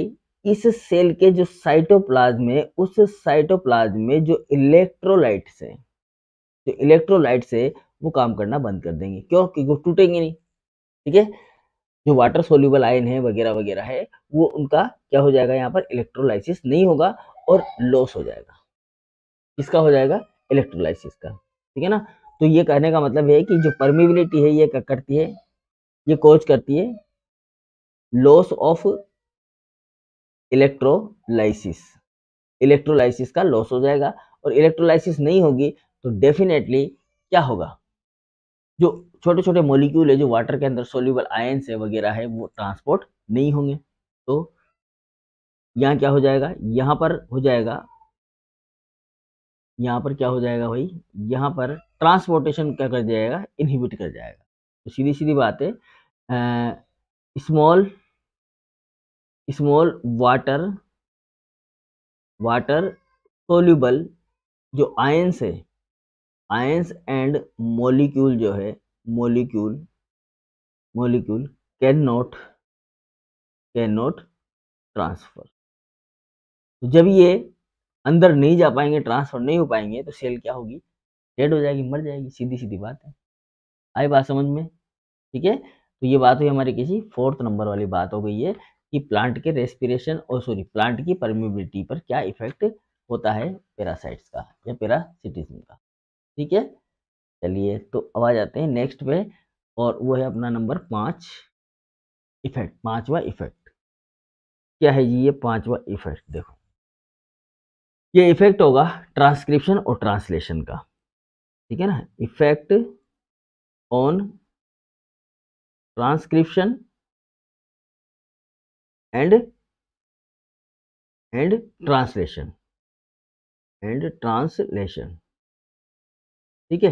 इस सेल के जो साइटोप्लाज्म में उस साइटोप्लाज्म में जो इलेक्ट्रोलाइट्स हैं जो इलेक्ट्रोलाइट्स है वो काम करना बंद कर देंगे क्यों क्योंकि वो टूटेंगे नहीं ठीक है जो वाटर सोल्यूबल आयन है वगैरह वगैरह है वो उनका क्या हो जाएगा यहाँ पर इलेक्ट्रोलाइसिस नहीं होगा और लॉस हो जाएगा किसका हो जाएगा इलेक्ट्रोलाइसिस का ठीक है ना तो ये कहने का मतलब है कि जो परमिबिलिटी है ये करती है ये कोच करती है लॉस ऑफ इलेक्ट्रोलाइसिस इलेक्ट्रोलाइसिस का लॉस हो जाएगा और इलेक्ट्रोलाइसिस नहीं होगी तो डेफिनेटली क्या होगा जो छोटे छोटे मोलिक्यूल है जो वाटर के अंदर सोल्यूबल आयन है वगैरह है वो ट्रांसपोर्ट नहीं होंगे तो यहाँ क्या हो जाएगा यहाँ पर हो जाएगा यहाँ पर क्या हो जाएगा भाई यहाँ पर ट्रांसपोर्टेशन क्या कर जाएगा इनहिबिट कर जाएगा तो सीधी सीधी बात है small small water water soluble जो आयंस है आयंस एंड मोलिक्यूल जो है molecule molecule cannot cannot transfer तो जब ये अंदर नहीं जा पाएंगे ट्रांसफर नहीं हो पाएंगे तो सेल क्या होगी डेड हो जाएगी मर जाएगी सीधी सीधी बात है आई बात समझ में ठीक है तो ये बात हुई हमारी किसी फोर्थ नंबर वाली बात हो गई है कि प्लांट के रेस्पिरेशन और सॉरी प्लांट की परमिबिलिटी पर क्या इफेक्ट होता है पेरासाइट्स का या पेरासिटिज्म का ठीक है चलिए तो अब आ जाते हैं नेक्स्ट पे और वो है अपना नंबर पाँच इफेक्ट पांचवा इफेक्ट क्या है जी ये पांचवा इफेक्ट देखो ये इफेक्ट होगा ट्रांसक्रिप्शन और ट्रांसलेशन का ठीक है ना effect on transcription and and translation and translation ठीक है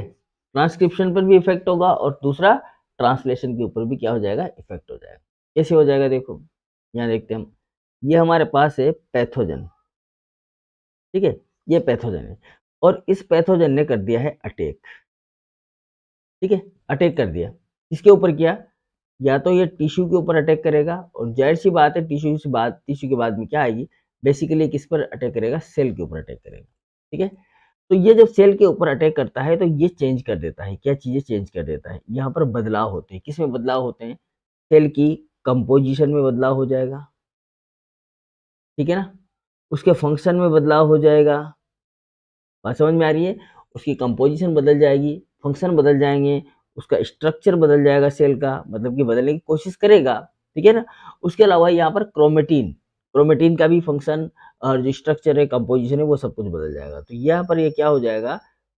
ट्रांसक्रिप्शन पर भी इफेक्ट होगा और दूसरा ट्रांसलेशन के ऊपर भी क्या हो जाएगा इफेक्ट हो जाएगा कैसे हो जाएगा देखो यहाँ देखते हम ये हमारे पास है पैथोजन ठीक है ये पैथोजन है और इस पैथोजन ने कर दिया है अटैक ठीक है अटैक कर दिया इसके ऊपर किया या तो ये टिश्यू के ऊपर अटैक करेगा और जाहिर सी बात है टिश्यू से बात टिश्यू के बाद में क्या आएगी बेसिकली किस पर अटैक करेगा सेल के ऊपर अटैक करेगा ठीक है तो ये जब सेल के ऊपर अटैक करता है तो ये चेंज कर देता है क्या चीज़ें चेंज कर देता है यहाँ पर बदलाव होते हैं किस में बदलाव होते हैं सेल की कंपोजिशन में बदलाव हो जाएगा ठीक है ना उसके फंक्शन में बदलाव हो जाएगा बात समझ में आ रही है उसकी कंपोजिशन बदल जाएगी फंक्शन बदल जाएंगे उसका स्ट्रक्चर बदल जाएगा सेल का मतलब कि बदलने की कोशिश करेगा ठीक है ना उसके अलावा यहाँ पर क्रोमेटीन क्रोमेटिन का भी फंक्शन और जो स्ट्रक्चर है कंपोजिशन है वो सब कुछ बदल जाएगा तो यहाँ पर ये क्या हो जाएगा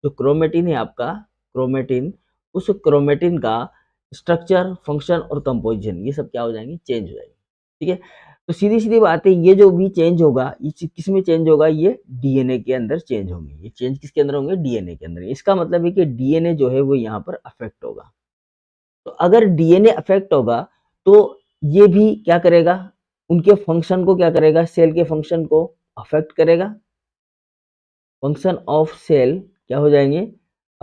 जो क्रोमेटिन है आपका क्रोमेटिन उस क्रोमेटिन का स्ट्रक्चर फंक्शन और कंपोजिशन ये सब क्या हो जाएंगे चेंज हो जाएंगे ठीक है तो सीधी सीधी बात है ये जो भी चेंज होगा ये किस में चेंज होगा ये डीएनए के अंदर चेंज होंगे ये चेंज किसके अंदर होंगे डीएनए के अंदर इसका मतलब है कि डीएनए जो है वो यहाँ पर अफेक्ट होगा तो अगर डीएनए अफेक्ट होगा तो ये भी क्या करेगा उनके फंक्शन को क्या करेगा सेल के फंक्शन को अफेक्ट करेगा फंक्शन ऑफ सेल क्या हो जाएंगे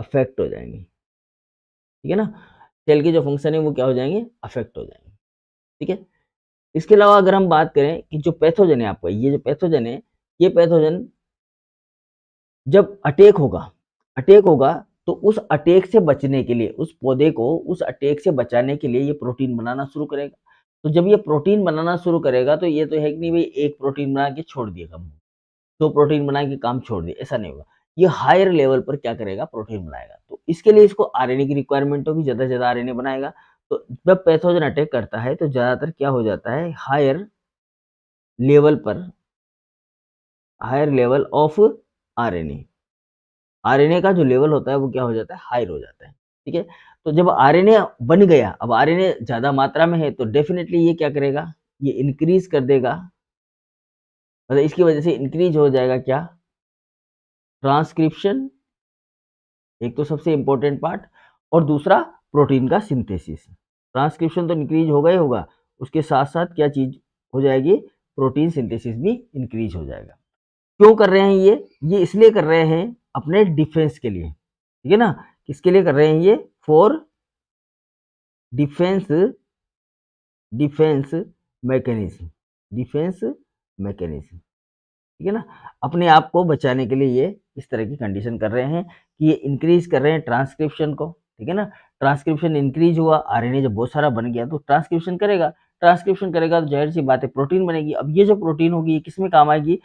अफेक्ट हो जाएंगे ठीक है ना सेल के जो फंक्शन है वो क्या हो जाएंगे अफेक्ट हो जाएंगे ठीक है इसके अलावा अगर हम बात करें कि जो पैथोजन है आपका ये जो पैथोजन है ये पैथोजन जब अटैक होगा अटैक होगा तो उस अटैक से बचने के लिए उस पौधे को उस अटैक से बचाने के लिए ये प्रोटीन बनाना शुरू करेगा तो जब ये प्रोटीन बनाना शुरू करेगा तो ये तो है कि नहीं भाई एक प्रोटीन बना के छोड़ दिया कम दो तो प्रोटीन बना के काम छोड़ दिया ऐसा नहीं होगा ये हायर लेवल पर क्या करेगा प्रोटीन बनाएगा तो इसके लिए इसको आरएनए की रिक्वायरमेंट होगी ज़्यादा से ज़्यादा आरएनए बनाएगा तो जब पैथोजन अटैक करता है तो ज़्यादातर क्या हो जाता है हायर लेवल पर higher level of RNA RNA का जो लेवल होता है वो क्या हो जाता है हायर हो जाता है ठीक है तो जब आरएनए बन गया अब आरएनए ज़्यादा मात्रा में है तो डेफिनेटली ये क्या करेगा ये इंक्रीज कर देगा मतलब इसकी वजह से इंक्रीज हो जाएगा क्या ट्रांसक्रिप्शन एक तो सबसे इंपॉर्टेंट पार्ट और दूसरा प्रोटीन का सिंथेसिस ट्रांसक्रिप्शन तो इंक्रीज होगा ही होगा उसके साथ साथ क्या चीज़ हो जाएगी प्रोटीन सिंथेसिस भी इंक्रीज हो जाएगा क्यों कर रहे हैं ये ये इसलिए कर रहे हैं अपने डिफेंस के लिए ठीक है ना किसके लिए कर रहे हैं ये for defence defence mechanism defence mechanism ठीक है ना अपने आप को बचाने के लिए ये इस तरह की कंडीशन कर रहे हैं कि ये इंक्रीज कर रहे हैं ट्रांसक्रिप्शन को ठीक है ना ट्रांसक्रिप्शन इंक्रीज हुआ आरएनए जब बहुत सारा बन गया तो ट्रांसक्रिप्शन करेगा ट्रांसक्रिप्शन करेगा तो जाहिर सी बात है प्रोटीन बनेगी अब ये जो प्रोटीन होगी ये किस में काम आएगी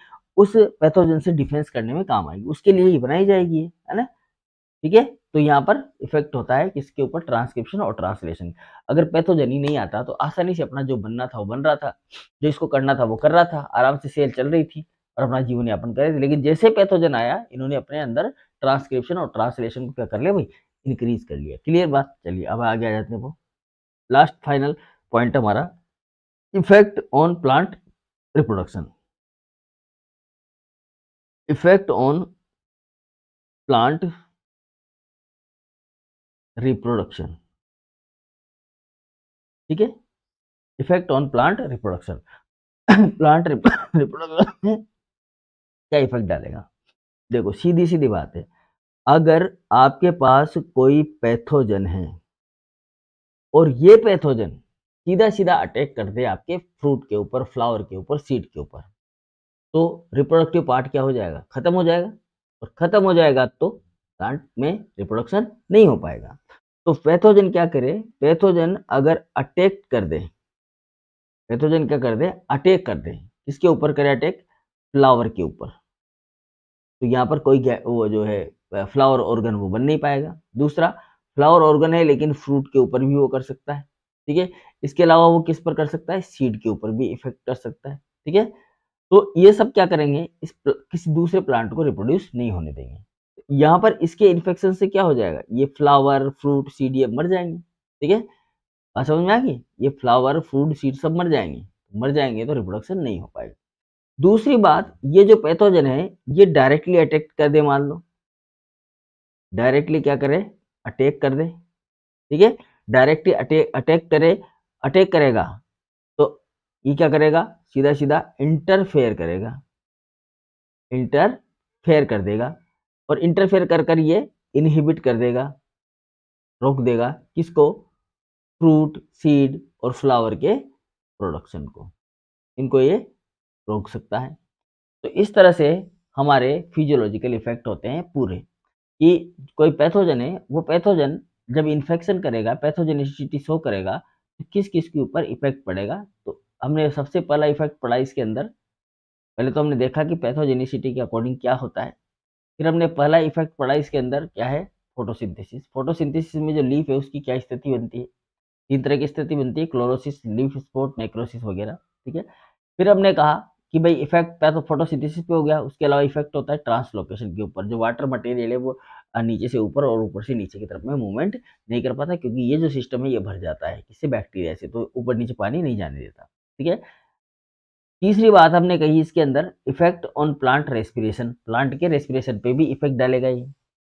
उस पैथोजन से डिफेंस करने में काम आएगी उसके लिए ही बनाई जाएगी है ना ठीक है तो यहाँ पर इफेक्ट होता है किसके ऊपर ट्रांसक्रिप्शन और ट्रांसलेशन अगर पैथोजनी नहीं आता तो आसानी से अपना जो बनना था वो बन रहा था जो इसको करना था वो कर रहा था आराम से सेल चल रही थी और अपना जीवन यापन कर रहे थे लेकिन जैसे पैथोजन आया इन्होंने अपने अंदर ट्रांसक्रिप्शन और ट्रांसलेशन को क्या कर लिया भाई इंक्रीज कर लिया क्लियर बात चलिए अब आगे आ जाते हैं वो लास्ट फाइनल पॉइंट हमारा effect on plant reproduction effect on plant reproduction ठीक है effect on plant reproduction plant reproduction में क्या इफेक्ट डालेगा देखो सीधी सीधी बात है अगर आपके पास कोई पैथोजन है और ये पैथोजन सीधा सीधा अटैक कर दे आपके फ्रूट के ऊपर फ्लावर के ऊपर सीड के ऊपर तो रिप्रोडक्टिव पार्ट क्या हो जाएगा खत्म हो जाएगा और खत्म हो जाएगा तो प्लांट में रिप्रोडक्शन नहीं हो पाएगा तो पैथोजन क्या करे पैथोजन अगर अटैक कर दे पैथोजन क्या कर दे अटैक कर दे किसके ऊपर करे अटैक फ्लावर के ऊपर तो यहाँ पर कोई वो जो है फ्लावर ऑर्गन वो बन नहीं पाएगा दूसरा फ्लावर ऑर्गन है लेकिन फ्रूट के ऊपर भी वो कर सकता है ठीक है इसके अलावा वो किस पर कर सकता है सीड के ऊपर भी इफेक्ट कर सकता है ठीक है तो ये सब क्या करेंगे इस किसी दूसरे प्लांट को रिप्रोड्यूस नहीं होने देंगे यहाँ पर इसके इन्फेक्शन से क्या हो जाएगा ये फ्लावर फ्रूट सीड ये मर जाएंगे ठीक है बात समझ में आएगी ये फ्लावर फ्रूट सीड सब मर जाएंगे मर जाएंगे तो रिप्रोडक्शन नहीं हो पाएगा दूसरी बात ये जो पैथोजन है ये डायरेक्टली अटैक कर दे मान लो डायरेक्टली क्या करे अटैक कर दे ठीक है डायरेक्टली अटैक करे अटैक करेगा तो ये क्या करेगा सीधा सीधा इंटरफेयर करेगा इंटरफेयर कर देगा और इंटरफेयर कर कर ये इनहिबिट कर देगा रोक देगा किसको फ्रूट सीड और फ्लावर के प्रोडक्शन को इनको ये रोक सकता है तो इस तरह से हमारे फिजियोलॉजिकल इफेक्ट होते हैं पूरे कि कोई पैथोजन है वो पैथोजन जब इन्फेक्शन करेगा पैथोजेनिसिटी शो करेगा तो किस किस के ऊपर इफेक्ट पड़ेगा तो हमने सबसे पहला इफेक्ट पड़ा इसके अंदर पहले तो हमने देखा कि पैथोजेनिसिटी के अकॉर्डिंग क्या होता है फिर हमने पहला इफेक्ट पढ़ा इसके अंदर क्या है फोटोसिंथेसिस फोटोसिंथेसिस में जो लीफ है उसकी क्या स्थिति बनती है तीन तरह की स्थिति बनती है क्लोरोसिस लीफ स्पोर्ट नेक्रोसिस वगैरह ठीक है फिर हमने कहा कि भाई इफेक्ट पहले तो फोटोसिंथेसिस पे हो गया उसके अलावा इफेक्ट होता है ट्रांसलोकेशन के ऊपर जो वाटर मटेरियल है वो नीचे से ऊपर और ऊपर से नीचे की तरफ में मूवमेंट नहीं कर पाता क्योंकि ये जो सिस्टम है ये भर जाता है इससे बैक्टीरिया से तो ऊपर नीचे पानी नहीं जाने देता ठीक है तीसरी बात हमने कही इसके अंदर effect on plant respiration plant के रेस्पिरेशन पे भी इफेक्ट डालेगा ये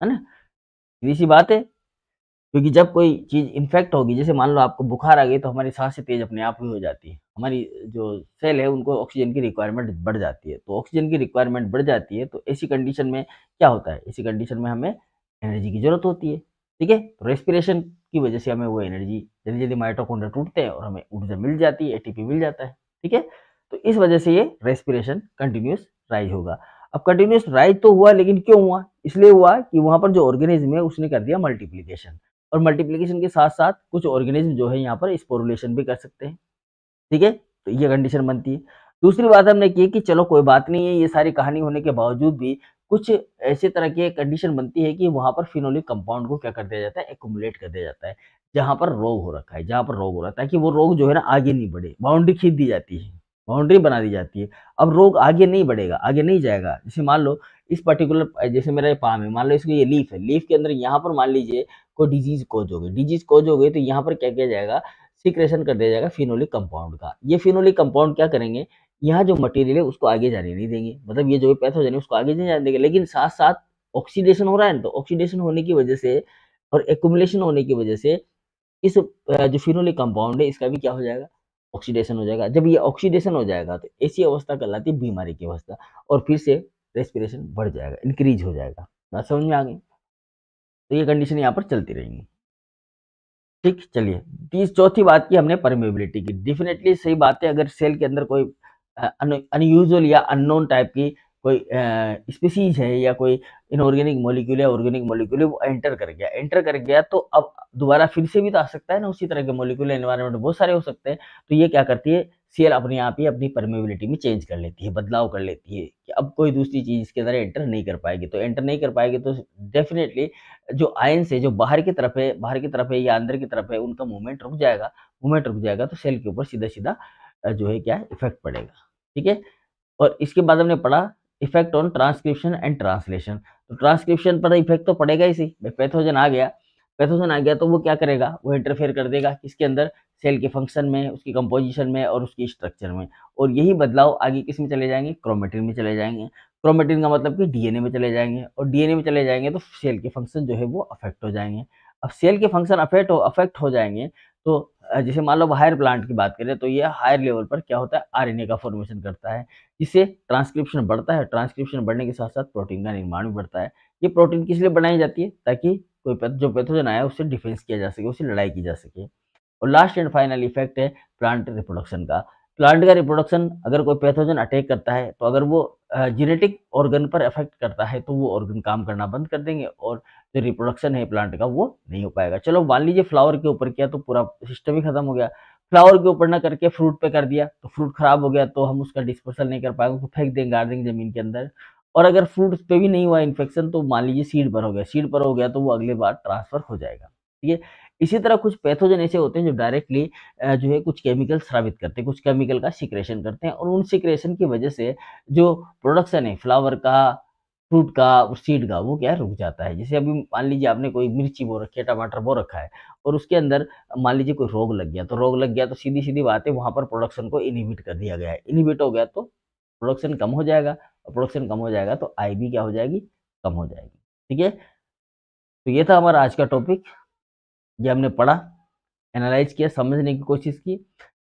है ना सीधी सी बात है क्योंकि जब कोई चीज़ इन्फेक्ट होगी जैसे मान लो आपको बुखार आ गई तो हमारी से तेज अपने आप ही हो जाती है हमारी जो सेल है उनको ऑक्सीजन की रिक्वायरमेंट बढ़ जाती है तो ऑक्सीजन की रिक्वायरमेंट बढ़ जाती है तो ऐसी कंडीशन में क्या होता है ऐसी कंडीशन में हमें एनर्जी की जरूरत होती है ठीक है तो रेस्पिरेशन की वजह से हमें वो एनर्जी जल्दी जल्दी माइटोकॉन्ड्रिया टूटते हैं और हमें ऊर्जा मिल जाती है एटीपी मिल जाता है ठीक है तो इस वजह से ये रेस्पिरेशन कंटिन्यूस राइज होगा अब कंटिन्यूस राइज तो हुआ लेकिन क्यों हुआ इसलिए हुआ कि वहाँ पर जो ऑर्गेनिज्म है उसने कर दिया मल्टीप्लीकेशन और मल्टीप्लीकेशन के साथ साथ कुछ ऑर्गेनिज्म जो है यहाँ पर स्पोरुलेशन भी कर सकते हैं ठीक है तो ये कंडीशन बनती है दूसरी बात हमने की कि चलो कोई बात नहीं है ये सारी कहानी होने के बावजूद भी कुछ ऐसे तरह की कंडीशन बनती है कि वहाँ पर फिनोलिक कंपाउंड को क्या कर दिया जाता है एकोमुलेट कर दिया जाता है जहाँ पर रोग हो रखा है जहाँ पर रोग हो रहा है ताकि वो रोग जो है ना आगे नहीं बढ़े बाउंड्री खींच दी जाती है बाउंड्री बना दी जाती है अब रोग आगे नहीं बढ़ेगा आगे नहीं जाएगा जैसे मान लो इस पर्टिकुलर जैसे मेरा ये पाम है मान लो इसको ये लीफ है लीफ के अंदर यहाँ पर मान लीजिए कोई डिजीज कोज हो गई डिजीज कोज हो गई तो यहाँ पर क्या किया जाएगा सिक्रेशन कर दिया जाएगा फिनोलिक कंपाउंड का ये फिनोलिक कंपाउंड क्या करेंगे यहाँ जो मटेरियल है उसको आगे जाने नहीं देंगे मतलब ये जो हो जाने उसको आगे नहीं जाने देंगे लेकिन साथ साथ ऑक्सीडेशन हो रहा है ना तो ऑक्सीडेशन होने की वजह से और एकुमुलेशन होने की वजह से इस जो फिनोलिक कंपाउंड है इसका भी क्या हो जाएगा ऑक्सीडेशन हो जाएगा जब ये ऑक्सीडेशन हो जाएगा तो ऐसी अवस्था कहलाती है बीमारी की अवस्था और फिर से रेस्पिरेशन बढ़ जाएगा इंक्रीज हो जाएगा बात समझ में आ गई तो ये कंडीशन यहाँ पर चलती रहेंगी ठीक चलिए तीस चौथी बात की हमने परमेबिलिटी की डेफिनेटली सही बात है अगर सेल के अंदर कोई अनयूजल या अननोन टाइप की कोई स्पीसीज है या कोई इनऑर्गेनिक मोलिक्यूल या ऑर्गेनिक मोलिक्यूल वो एंटर कर गया एंटर कर गया तो अब दोबारा फिर से भी तो आ सकता है ना उसी तरह के मोलिक्यूल एनवायरमेंट बहुत सारे हो सकते हैं तो ये क्या करती है सीएल अपने आप ही अपनी परमेबिलिटी में चेंज कर लेती है बदलाव कर लेती है कि अब कोई दूसरी चीज़ इसके अंदर एंटर नहीं कर पाएगी तो एंटर नहीं कर पाएगी तो डेफिनेटली जो आयन से जो बाहर की तरफ है बाहर की तरफ है या अंदर की तरफ है उनका मूवमेंट रुक जाएगा मूवमेंट रुक जाएगा तो सेल के ऊपर सीधा सीधा जो है क्या इफेक्ट पड़ेगा ठीक है और इसके बाद हमने पढ़ा effect on transcription and translation transcription पर इफेक्ट तो पड़ेगा ही सही पैथोजन आ गया पैथोजन आ गया तो वो क्या करेगा वो इंटरफेयर कर देगा किसके अंदर सेल के फंक्शन में उसकी कंपोजिशन में और उसकी स्ट्रक्चर में और यही बदलाव आगे किस में चले जाएंगे क्रोमेटिन में चले जाएंगे क्रोमेटिन का मतलब कि डीएनए में चले जाएंगे और डीएनए में चले जाएंगे तो सेल के फंक्शन जो है वो अफेक्ट हो जाएंगे अब सेल के फंक्शन अफेक्ट हो अफेक्ट हो जाएंगे तो जैसे मान लो हायर प्लांट की बात करें तो ये हायर लेवल पर क्या होता है आरएनए का फॉर्मेशन करता है इससे ट्रांसक्रिप्शन बढ़ता है ट्रांसक्रिप्शन बढ़ने के साथ साथ प्रोटीन का निर्माण भी बढ़ता है ये प्रोटीन किस लिए बनाई जाती है ताकि कोई पैथ, जो पैथोजन आया उससे डिफेंस किया जा सके उससे लड़ाई की जा सके और लास्ट एंड फाइनल इफेक्ट है प्लांट रिप्रोडक्शन का प्लांट का रिप्रोडक्शन अगर कोई पैथोजन अटैक करता है तो अगर वो जेनेटिक ऑर्गन पर इफेक्ट करता है तो वो ऑर्गन काम करना बंद कर देंगे और जो रिप्रोडक्शन है प्लांट का वो नहीं हो पाएगा चलो मान लीजिए फ्लावर के ऊपर किया तो पूरा सिस्टम ही खत्म हो गया फ्लावर के ऊपर ना करके फ्रूट पे कर दिया तो फ्रूट खराब हो गया तो हम उसका डिस्पोजल नहीं कर पाएंगे उसको तो फेंक देंगे गाड़ देंगे जमीन के अंदर और अगर फ्रूट पे भी नहीं हुआ इन्फेक्शन तो मान लीजिए सीड पर हो गया सीड पर हो गया तो वो अगले बार ट्रांसफर हो जाएगा ठीक है इसी तरह कुछ पैथोजन ऐसे होते हैं जो डायरेक्टली जो है कुछ केमिकल स्रावित करते हैं कुछ केमिकल का सिक्रेशन करते हैं और उन सिक्रेशन की वजह से जो प्रोडक्शन है फ्लावर का फ्रूट का और सीड का वो क्या रुक जाता है जैसे अभी मान लीजिए आपने कोई मिर्ची बो रखी है टमाटर बो रखा है और उसके अंदर मान लीजिए कोई रोग लग गया तो रोग लग गया तो सीधी सीधी बात है वहाँ पर प्रोडक्शन को इनिबिट कर दिया गया है इनिबिट हो गया तो प्रोडक्शन कम हो जाएगा और प्रोडक्शन कम हो जाएगा तो आई क्या हो जाएगी कम हो जाएगी ठीक है तो ये था हमारा आज का टॉपिक ये हमने पढ़ा एनालाइज किया समझने की कोशिश की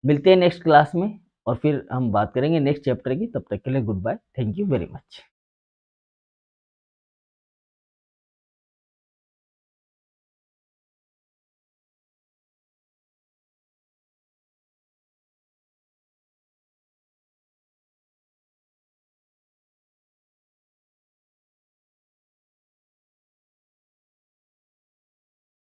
मिलते हैं नेक्स्ट क्लास में और फिर हम बात करेंगे नेक्स्ट चैप्टर की तब तक के लिए goodbye thank you very much